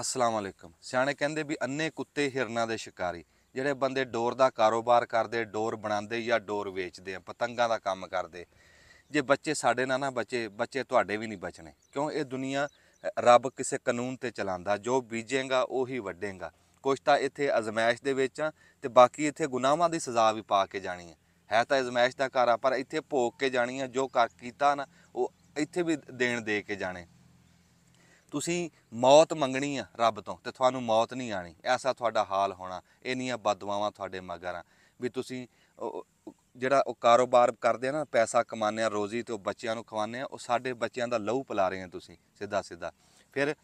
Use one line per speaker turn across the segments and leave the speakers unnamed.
ਅਸਲਾਮ ਅਲੈਕਮ ਸਿਆਣੇ ਕਹਿੰਦੇ ਵੀ ਅੰਨੇ ਕੁੱਤੇ ਹਿਰਨਾ ਦੇ ਸ਼ਿਕਾਰੀ ਜਿਹੜੇ ਬੰਦੇ ਡੋਰ ਦਾ ਕਾਰੋਬਾਰ ਕਰਦੇ ਡੋਰ ਬਣਾਉਂਦੇ ਜਾਂ ਡੋਰ ਵੇਚਦੇ ਆ ਪਤੰਗਾਂ ਦਾ ਕੰਮ ਕਰਦੇ ਜੇ ਬੱਚੇ ਸਾਡੇ ਨਾਲ ਨਾ ਬੱਚੇ ਬੱਚੇ ਤੁਹਾਡੇ ਵੀ ਨਹੀਂ ਬਚਣੇ ਕਿਉਂ ਇਹ ਦੁਨੀਆ ਰੱਬ ਕਿਸੇ ਕਾਨੂੰਨ ਤੇ ਚਲਾਉਂਦਾ ਜੋ ਬੀਜੇਗਾ ਉਹੀ ਵੱਢੇਗਾ ਕੁਝ ਤਾਂ ਇੱਥੇ ਅਜ਼ਮਾਇਸ਼ ਦੇ ਵਿੱਚ ਆ ਤੇ ਬਾਕੀ ਇੱਥੇ ਗੁਨਾਹਾਂ ਦੀ ਸਜ਼ਾ ਵੀ ਪਾ ਕੇ ਜਾਣੀ ਹੈ ਹੈ ਤਾਂ ਅਜ਼ਮਾਇਸ਼ ਦਾ ਘਰ ਆ ਪਰ ਇੱਥੇ ਭੋਗ ਕੇ ਜਾਣੀ ਆ ਜੋ ਕਰ ਕੀਤਾ ਨਾ ਉਹ ਇੱਥੇ ਵੀ ਦੇਣ ਦੇ ਕੇ ਜਾਣੇ ਤੁਸੀਂ ਮੌਤ ਮੰਗਣੀ ਆ ਰੱਬ ਤੋਂ ਤੇ ਤੁਹਾਨੂੰ ਮੌਤ ਨਹੀਂ ਆਣੀ ਐਸਾ ਤੁਹਾਡਾ ਹਾਲ ਹੋਣਾ ਇੰਨੀਆਂ ਬਦਵਾਵਾਂ ਤੁਹਾਡੇ ਮਗਰ ਆ ਵੀ ਤੁਸੀਂ ਜਿਹੜਾ ਉਹ ਕਾਰੋਬਾਰ ਕਰਦੇ ਆ ਨਾ ਪੈਸਾ ਕਮਾਉਂਦੇ ਆ ਰੋਜ਼ੀ ਤੇ ਉਹ ਬੱਚਿਆਂ ਨੂੰ ਖਵਾਉਂਦੇ ਆ ਉਹ ਸਾਡੇ ਬੱਚਿਆਂ ਦਾ ਲਹੂ ਪਿਲਾ ਰਹੇ ਆ ਤੁਸੀਂ ਸਿੱਧਾ ਸਿੱਧਾ ਫਿਰ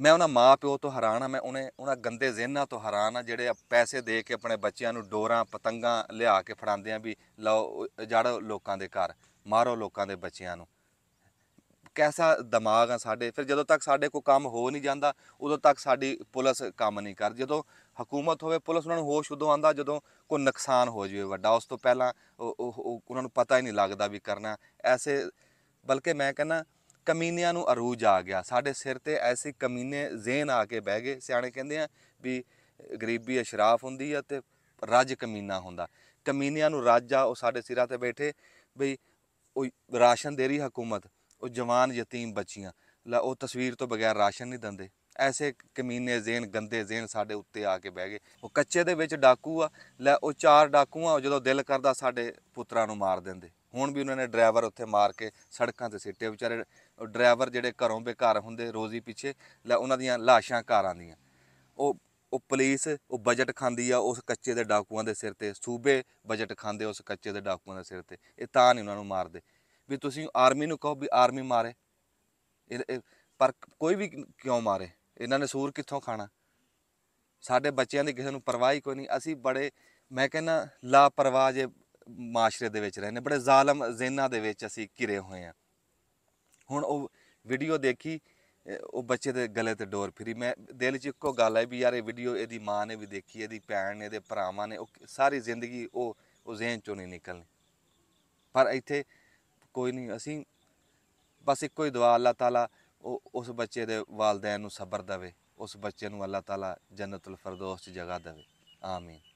ਮੈਂ ਉਹਨਾਂ ਮਾਪਿਓ ਤੋਂ ਹੈਰਾਨ ਆ ਮੈਂ ਉਹਨੇ ਉਹਨਾਂ ਗੰਦੇ ਜ਼ਿਹਨਾਂ ਤੋਂ ਹੈਰਾਨ ਆ ਜਿਹੜੇ ਪੈਸੇ ਦੇ ਕੇ ਆਪਣੇ ਬੱਚਿਆਂ ਨੂੰ ਡੋਰਾਂ ਪਤੰਗਾਂ ਲਿਆ ਕੇ ਫੜਾਉਂਦੇ ਆ ਵੀ ਲਓ ਜੜ ਲੋਕਾਂ ਦੇ ਘਰ ਮਾਰੋ ਲੋਕਾਂ ਦੇ ਬੱਚਿਆਂ ਨੂੰ ਕੈਸਾ ਦਿਮਾਗ ਆ ਸਾਡੇ ਫਿਰ ਜਦੋਂ ਤੱਕ ਸਾਡੇ ਕੋਈ ਕੰਮ ਹੋ ਨਹੀਂ ਜਾਂਦਾ ਉਦੋਂ ਤੱਕ ਸਾਡੀ ਪੁਲਿਸ ਕੰਮ ਨਹੀਂ ਕਰ ਜਦੋਂ ਹਕੂਮਤ ਹੋਵੇ ਪੁਲਿਸ ਉਹਨਾਂ ਨੂੰ ਹੋਸ਼ ਉਦੋਂ ਆਂਦਾ ਜਦੋਂ ਕੋਈ ਨੁਕਸਾਨ ਹੋ ਜਾਵੇ ਵੱਡਾ ਉਸ ਤੋਂ ਪਹਿਲਾਂ ਉਹਨਾਂ ਨੂੰ ਪਤਾ ਹੀ ਨਹੀਂ ਲੱਗਦਾ ਵੀ ਕਰਨਾ ਐਸੇ ਬਲਕਿ ਮੈਂ ਕਹਿੰਦਾ ਕਮੀਨਿਆਂ ਨੂੰ ਅਰੂਜ ਆ ਗਿਆ ਸਾਡੇ ਸਿਰ ਤੇ ਐਸੇ ਕਮੀਨੇ ਜ਼ੇਨ ਆ ਕੇ ਬਹਿ ਗਏ ਸਿਆਣੇ ਕਹਿੰਦੇ ਆ ਵੀ ਗਰੀਬੀ ਅਸ਼ਰਾਫ ਹੁੰਦੀ ਆ ਤੇ ਰਾਜ ਕਮੀਨਾ ਹੁੰਦਾ ਕਮੀਨਿਆਂ ਨੂੰ ਰਾਜਾ ਉਹ ਸਾਡੇ ਸਿਰਾਂ ਤੇ ਬੈਠੇ ਵੀ ਉਹ ਰਾਸ਼ਨ ਦੇ ਰਹੀ ਹਕੂਮਤ ਉਹ ਜਵਾਨ ਯਤੀਮ ਬੱਚੀਆਂ ਲਾ ਉਹ ਤਸਵੀਰ ਤੋਂ ਬਗੈਰ ਰਾਸ਼ਨ ਨਹੀਂ ਦਿੰਦੇ ਐਸੇ ਕਮੀਨੇ ਜ਼ੇਨ ਗੰਦੇ ਜ਼ੇਨ ਸਾਡੇ ਉੱਤੇ ਆ ਕੇ ਬਹਿ ਗਏ ਉਹ ਕੱਚੇ ਦੇ ਵਿੱਚ ਡਾਕੂ ਆ ਲੈ ਉਹ ਚਾਰ ਡਾਕੂ ਆ ਜਦੋਂ ਦਿਲ ਕਰਦਾ ਸਾਡੇ ਪੁੱਤਰਾਂ ਨੂੰ ਮਾਰ ਦਿੰਦੇ ਹੁਣ ਵੀ ਉਹਨਾਂ ਨੇ ਡਰਾਈਵਰ ਉੱਥੇ ਮਾਰ ਕੇ ਸੜਕਾਂ ਤੇ ਸਿੱਟੇ ਵਿਚਾਰੇ ਡਰਾਈਵਰ ਜਿਹੜੇ ਘਰੋਂ ਬੇਕਾਰ ਹੁੰਦੇ ਰੋਜ਼ੀ ਪਿੱਛੇ ਲੈ ਉਹਨਾਂ ਦੀਆਂ ਲਾਸ਼ਾਂ ਕਾਰਾਂ ਦੀਆਂ ਉਹ ਉਹ ਪੁਲਿਸ ਉਹ ਬਜਟ ਖਾਂਦੀ ਆ ਉਸ ਕੱਚੇ ਦੇ ਡਾਕੂਆਂ ਦੇ ਸਿਰ ਤੇ ਸੂਬੇ ਬਜਟ ਖਾਂਦੇ ਉਸ ਕੱਚੇ ਦੇ ਡਾਕੂਆਂ ਦੇ ਸਿਰ ਤੇ ਇਹ ਤਾਂ ਨਹੀਂ ਉਹਨਾਂ ਨੂੰ ਮਾਰਦੇ ਵੀ ਤੁਸੀਂ ਆਰਮੀ ਨੂੰ ਕਹੋ ਵੀ ਆਰਮੀ ਮਾਰੇ ਪਰ ਕੋਈ ਵੀ ਕਿਉਂ ਮਾਰੇ ਇਹਨਾਂ ਨੇ ਸੂਰ ਕਿੱਥੋਂ ਖਾਣਾ ਸਾਡੇ ਬੱਚਿਆਂ ਦੀ ਕਿਸੇ ਨੂੰ ਪਰਵਾਹ ਹੀ ਕੋਈ ਨਹੀਂ ਅਸੀਂ ਬੜੇ ਮੈਂ ਕਹਿੰਦਾ ਪਰਵਾਹ ਜੇ ਮਾਸ਼ਰੇ ਦੇ ਵਿੱਚ ਰਹਿੰਦੇ ਬੜੇ ਜ਼ਾਲਮ ਜ਼ਿੰਨਾ ਦੇ ਵਿੱਚ ਅਸੀਂ ਘਿਰੇ ਹੋਏ ਆ ਹੁਣ ਉਹ ਵੀਡੀਓ ਦੇਖੀ ਉਹ ਬੱਚੇ ਦੇ ਗਲੇ ਤੇ ਡੋਰ ਫਰੀ ਮੈਂ ਦਿਲ 'ਚ ਇੱਕੋ ਗੱਲ ਹੈ ਵੀ ਯਾਰ ਇਹ ਵੀਡੀਓ ਇਹਦੀ ਮਾਂ ਨੇ ਵੀ ਦੇਖੀ ਇਹਦੀ ਭੈਣ ਨੇ ਇਹਦੇ ਭਰਾਵਾਂ ਨੇ ਉਹ ਸਾਰੀ ਜ਼ਿੰਦਗੀ ਉਹ ਉਹ ਜ਼ਹਿਨ ਚੋਂ ਨਹੀਂ ਨਿਕਲਣੀ ਪਰ ਇੱਥੇ ਕੋਈ ਨਹੀਂ ਅਸੀਂ ਬਸ ਇੱਕੋ ਹੀ ਦੁਆ ਅੱਲਾਹ ਤਾਲਾ ਉਸ ਬੱਚੇ ਦੇ ਵਾਲਦੈਨ ਨੂੰ ਸਬਰ ਦੇਵੇ ਉਸ ਬੱਚੇ ਨੂੰ ਅੱਲਾਹ ਤਾਲਾ ਜੰਨਤੁਲ ਫਰਦੌਸ 'ਚ ਜਗਾ ਦੇਵੇ ਆਮੀਨ